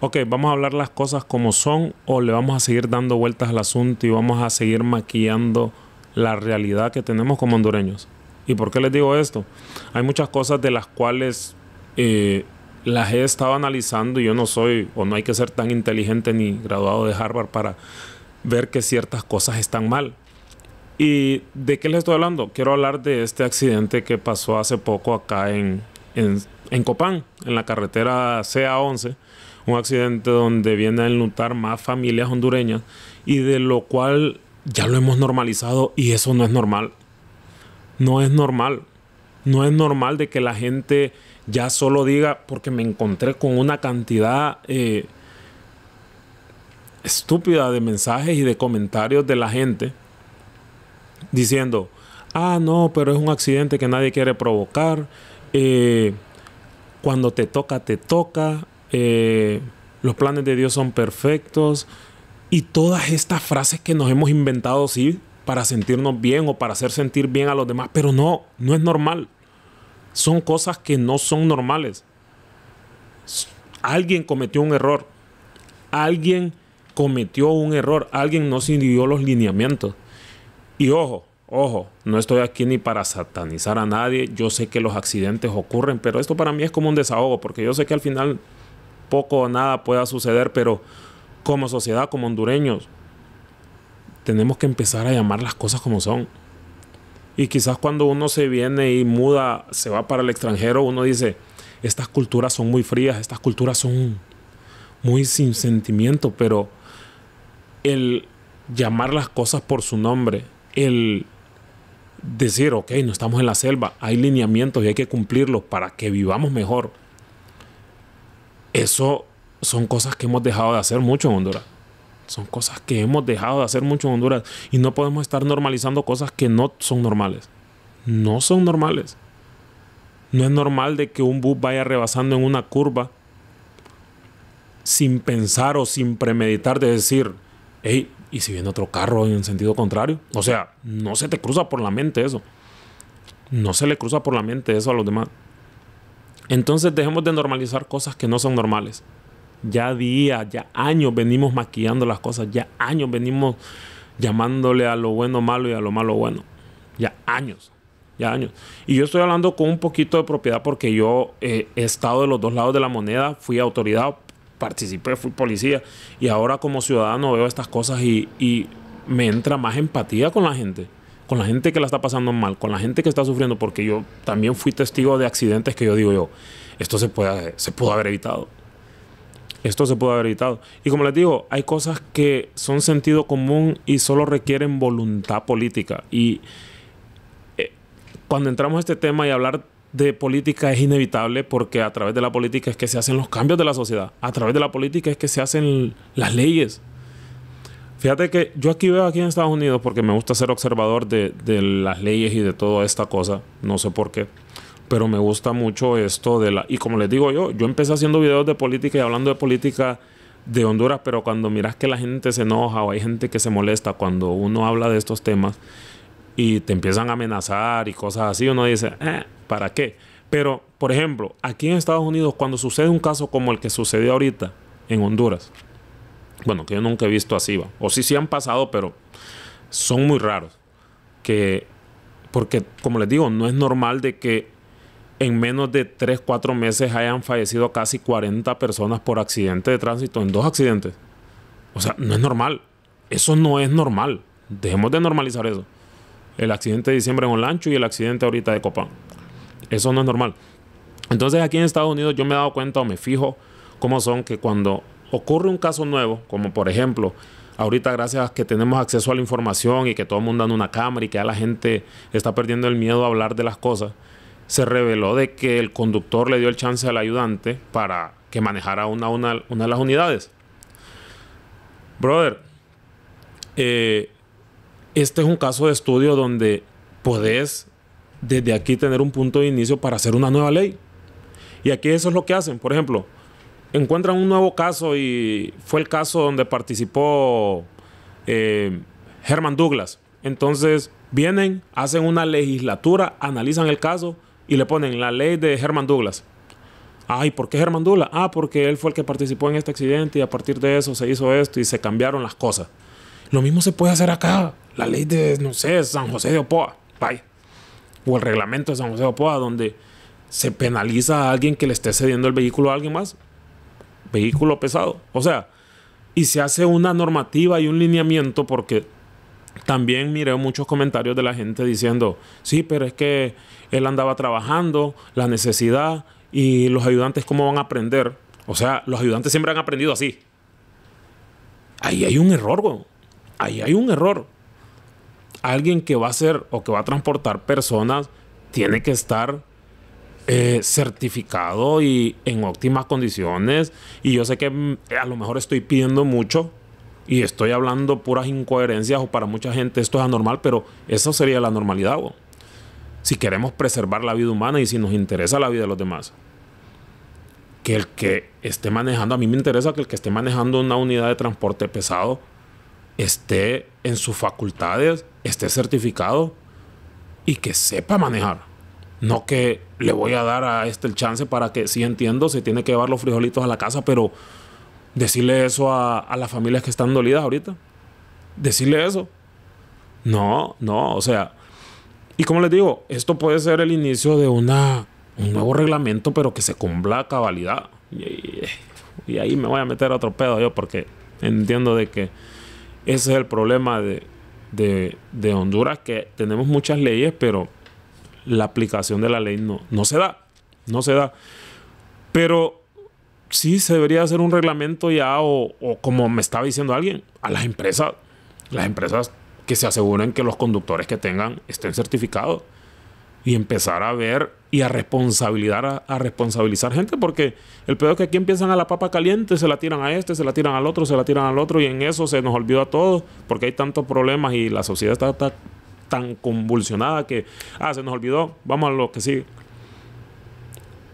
ok, vamos a hablar las cosas como son o le vamos a seguir dando vueltas al asunto y vamos a seguir maquillando la realidad que tenemos como hondureños. ¿Y por qué les digo esto? Hay muchas cosas de las cuales eh, las he estado analizando y yo no soy o no hay que ser tan inteligente ni graduado de Harvard para ver que ciertas cosas están mal. ¿Y de qué les estoy hablando? Quiero hablar de este accidente que pasó hace poco acá en, en, en Copán, en la carretera CA11 un accidente donde vienen a enlutar más familias hondureñas y de lo cual ya lo hemos normalizado y eso no es normal. No es normal. No es normal de que la gente ya solo diga porque me encontré con una cantidad eh, estúpida de mensajes y de comentarios de la gente diciendo, ah, no, pero es un accidente que nadie quiere provocar. Eh, cuando te toca, te toca. Eh, los planes de Dios son perfectos y todas estas frases que nos hemos inventado, sí, para sentirnos bien o para hacer sentir bien a los demás, pero no, no es normal. Son cosas que no son normales. Alguien cometió un error. Alguien cometió un error. Alguien no siguió los lineamientos. Y ojo, ojo, no estoy aquí ni para satanizar a nadie. Yo sé que los accidentes ocurren, pero esto para mí es como un desahogo, porque yo sé que al final poco o nada pueda suceder, pero como sociedad, como hondureños, tenemos que empezar a llamar las cosas como son. Y quizás cuando uno se viene y muda, se va para el extranjero, uno dice, estas culturas son muy frías, estas culturas son muy sin sentimiento, pero el llamar las cosas por su nombre, el decir, ok, no estamos en la selva, hay lineamientos y hay que cumplirlos para que vivamos mejor eso son cosas que hemos dejado de hacer mucho en Honduras. Son cosas que hemos dejado de hacer mucho en Honduras. Y no podemos estar normalizando cosas que no son normales. No son normales. No es normal de que un bus vaya rebasando en una curva sin pensar o sin premeditar de decir, hey, ¿y si viene otro carro en sentido contrario? O sea, no se te cruza por la mente eso. No se le cruza por la mente eso a los demás. Entonces dejemos de normalizar cosas que no son normales. Ya días, ya años venimos maquillando las cosas, ya años venimos llamándole a lo bueno malo y a lo malo bueno. Ya años, ya años. Y yo estoy hablando con un poquito de propiedad porque yo eh, he estado de los dos lados de la moneda, fui autoridad, participé, fui policía y ahora como ciudadano veo estas cosas y me entra más empatía con la gente con la gente que la está pasando mal, con la gente que está sufriendo, porque yo también fui testigo de accidentes que yo digo yo, esto se, puede, se pudo haber evitado. Esto se pudo haber evitado. Y como les digo, hay cosas que son sentido común y solo requieren voluntad política. Y eh, cuando entramos a este tema y hablar de política es inevitable porque a través de la política es que se hacen los cambios de la sociedad, a través de la política es que se hacen las leyes, Fíjate que yo aquí veo aquí en Estados Unidos, porque me gusta ser observador de, las leyes y de toda esta cosa, no sé por qué, pero me gusta mucho esto de la... Y como les digo yo, yo empecé haciendo videos de política y hablando de política de Honduras, pero cuando miras que la gente se enoja o hay gente que se molesta cuando uno habla de estos temas y te empiezan a amenazar y cosas así, uno dice, eh, ¿para qué? Pero, por ejemplo, aquí en Estados Unidos, cuando sucede un caso como el que sucedió ahorita en Honduras, bueno, que yo nunca he visto así, ¿va? O sí, sí han pasado, pero son muy raros. Que, porque, como les digo, no es normal de que en menos de 3, 4 meses hayan fallecido casi 40 personas por accidente de tránsito, en dos accidentes. O sea, no es normal. Eso no es normal. Dejemos de normalizar eso. El accidente de diciembre en Olancho y el accidente ahorita de Copán. Eso no es normal. Entonces aquí en Estados Unidos yo me he dado cuenta o me fijo cómo son que cuando ocurre un caso nuevo, como por ejemplo, ahorita gracias a que tenemos acceso a la información y que todo el mundo anda una cámara y que ya la gente está perdiendo el miedo a hablar de las cosas, se reveló de que el conductor le dio el chance al ayudante para que manejara una, una, de las unidades. Brother, eh, este es un caso de estudio donde podés desde aquí tener un punto de inicio para hacer una nueva ley. Y aquí eso es lo que hacen. Por ejemplo, encuentran un nuevo caso y fue el caso donde participó Germán eh, Douglas. Entonces vienen, hacen una legislatura, analizan el caso y le ponen la ley de Germán Douglas. Ay, ¿por qué Germán Douglas? Ah, porque él fue el que participó en este accidente y a partir de eso se hizo esto y se cambiaron las cosas. Lo mismo se puede hacer acá. La ley de, no sé, San José de Opoa. O el reglamento de San José de Opoa, donde se penaliza a alguien que le esté cediendo el vehículo a alguien más vehículo pesado. O sea, y se hace una normativa y un lineamiento porque también miré muchos comentarios de la gente diciendo, sí, pero es que él andaba trabajando, la necesidad y los ayudantes cómo van a aprender. O sea, los ayudantes siempre han aprendido así. Ahí hay un error, Ahí hay un error. Alguien que va a hacer o que va a transportar personas tiene que estar eh, certificado y en óptimas condiciones. Y yo sé que mm, a lo mejor estoy pidiendo mucho y estoy hablando puras incoherencias o para mucha gente esto es anormal, pero eso sería la normalidad. Si queremos preservar la vida humana y si nos interesa la vida de los demás. Que el que esté manejando, a mí me interesa que el que esté manejando una unidad de transporte pesado esté en sus facultades, esté certificado y que sepa manejar. No que le voy a dar a este el chance para que, sí entiendo, se tiene que llevar los frijolitos a la casa, pero decirle eso a, las familias que están dolidas ahorita. Decirle eso. No, no, o sea. Y como les digo, esto puede ser el inicio de una, un nuevo reglamento, pero que se cumpla a cabalidad. Y, ahí me voy a meter a otro pedo yo, porque entiendo de que ese es el problema de, de Honduras, que tenemos muchas leyes, pero la aplicación de la ley no, no se da, no se da. Pero sí se debería hacer un reglamento ya o, como me estaba diciendo alguien, a las empresas, las empresas que se aseguren que los conductores que tengan estén certificados y empezar a ver y a responsabilizar a, responsabilizar gente porque el peor es que aquí empiezan a la papa caliente, se la tiran a este, se la tiran al otro, se la tiran al otro y en eso se nos olvida a todos porque hay tantos problemas y la sociedad está tan convulsionada que, ah, se nos olvidó, vamos a lo que sigue.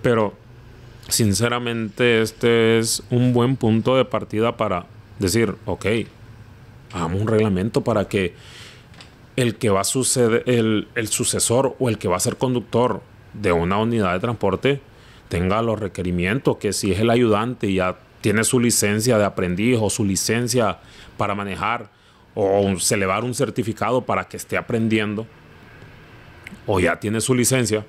Pero, sinceramente, este es un buen punto de partida para decir, ok, hagamos un reglamento para que el que va a suceder, el, el sucesor o el que va a ser conductor de una unidad de transporte tenga los requerimientos, que si es el ayudante y ya tiene su licencia de aprendiz o su licencia para manejar, o se le va a dar un certificado para que esté aprendiendo o ya tiene su licencia,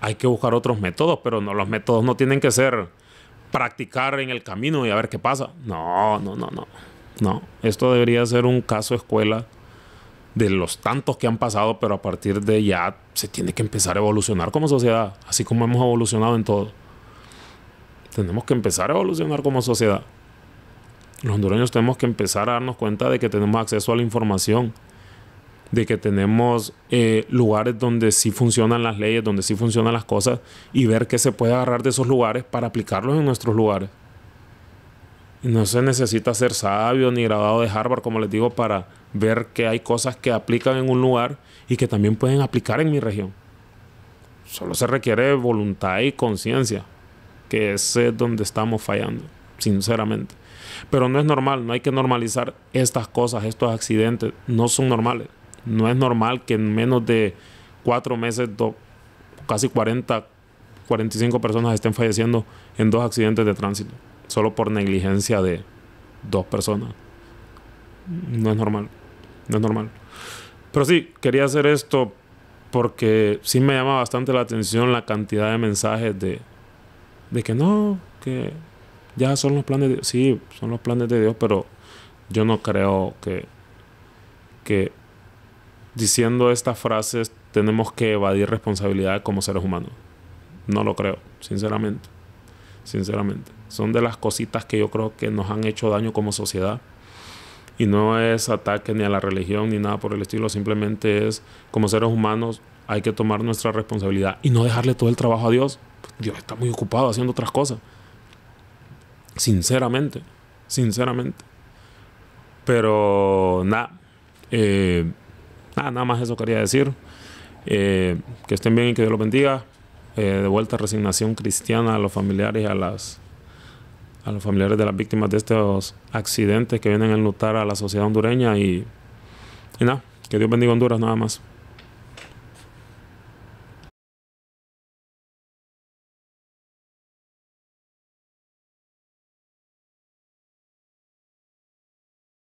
hay que buscar otros métodos, pero no, los métodos no tienen que ser practicar en el camino y a ver qué pasa. No, no, no, no. No, esto debería ser un caso escuela de los tantos que han pasado, pero a partir de ya se tiene que empezar a evolucionar como sociedad, así como hemos evolucionado en todo. Tenemos que empezar a evolucionar como sociedad. Los hondureños tenemos que empezar a darnos cuenta de que tenemos acceso a la información, de que tenemos eh, lugares donde sí funcionan las leyes, donde sí funcionan las cosas, y ver qué se puede agarrar de esos lugares para aplicarlos en nuestros lugares. No se necesita ser sabio ni graduado de Harvard, como les digo, para ver que hay cosas que aplican en un lugar y que también pueden aplicar en mi región. Solo se requiere voluntad y conciencia, que ese es eh, donde estamos fallando sinceramente. Pero no es normal, no hay que normalizar estas cosas, estos accidentes, no son normales. No es normal que en menos de cuatro meses, casi 40, 45 personas estén falleciendo en dos accidentes de tránsito, solo por negligencia de dos personas. No es normal, no es normal. Pero sí, quería hacer esto porque sí me llama bastante la atención la cantidad de mensajes de, de que no, que ya son los planes de Dios. Sí, son los planes de Dios, pero yo no creo que, que diciendo estas frases tenemos que evadir responsabilidad como seres humanos. No lo creo, sinceramente. Sinceramente. Son de las cositas que yo creo que nos han hecho daño como sociedad. Y no es ataque ni a la religión ni nada por el estilo, simplemente es como seres humanos hay que tomar nuestra responsabilidad y no dejarle todo el trabajo a Dios. Dios está muy ocupado haciendo otras cosas. Sinceramente, sinceramente. Pero eh, nada, nada, más eso quería decir. Eh, que estén bien y que Dios los bendiga. Eh, de vuelta resignación cristiana a los familiares y a las a los familiares de las víctimas de estos accidentes que vienen a enlutar a la sociedad hondureña y, y nada, que Dios bendiga Honduras nada más.